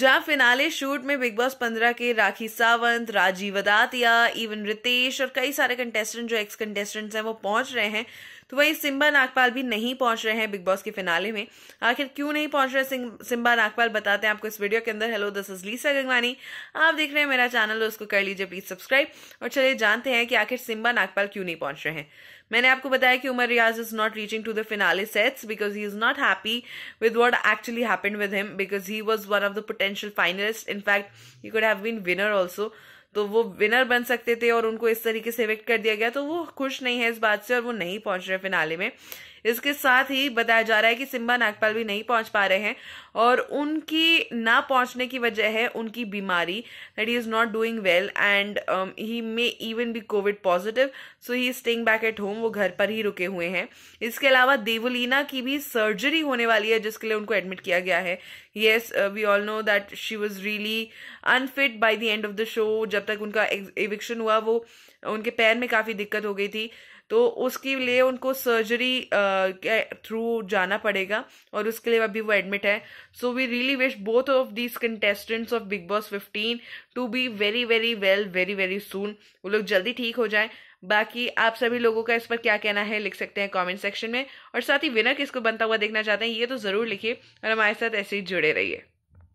जहां finale shoot में Bigg Boss पंद्रह के राखी सावंत राजीव अदातिया इवन रितेश और कई सारे कंटेस्टेंट जो एक्स कंटेस्टेंट्स हैं वो पहुंच रहे हैं तो वही सिम्बा नागपाल भी नहीं पहुंच रहे हैं बिग बॉस के फिनाले में आखिर क्यों नहीं पहुंच रहे सिम्बा नागपाल बताते हैं आपको इस वीडियो के अंदर hello this is Lisa Gangwani आप देख रहे हैं मेरा चैनल तो उसको कर लीजिए प्लीज सब्सक्राइब और चलिए जानते हैं कि आखिर सिम्बा नागपाल क्यों नहीं पहुंच रहे हैं मैंने आपको बताया कि Umar Riaz is not reaching to the finale sets because he is not happy with what actually happen with him because he was one of the potential finalist in fact you could have been winner also तो वो winner बन सकते थे और उनको इस तरीके से इवेक्ट कर दिया गया तो वो खुश नहीं है इस बात से और वो नहीं पहुंच रहे फिनाले में इसके साथ ही बताया जा रहा है कि सिम्बा नागपाल भी नहीं पहुंच पा रहे हैं और उनकी ना पहुंचने की वजह है उनकी बीमारी that he is not doing well and he may even be COVID positive so he staying back at home वो घर पर ही रुके हुए हैं इसके अलावा देवोलीना की भी सर्जरी होने वाली है जिसके लिए उनको एडमिट किया गया है yes we all know that she was really unfit by the end of the show जब तक उनका एविक्शन हुआ वो उनके पैर में काफ़ी दिक्कत हो गई थी तो उसके लिए उनको सर्जरी के थ्रू जाना पड़ेगा और उसके लिए अभी वो एडमिट है so we really wish both of these contestants of Bigg Boss fifteen to be very very well very very soon वो लोग जल्दी ठीक हो जाए बाकी आप सभी लोगों का इस पर क्या कहना है लिख सकते हैं कमेंट सेक्शन में और साथ ही विनर किसको बनता हुआ देखना चाहते हैं ये तो ज़रूर लिखिए और हमारे साथ ऐसे ही जुड़े रहिए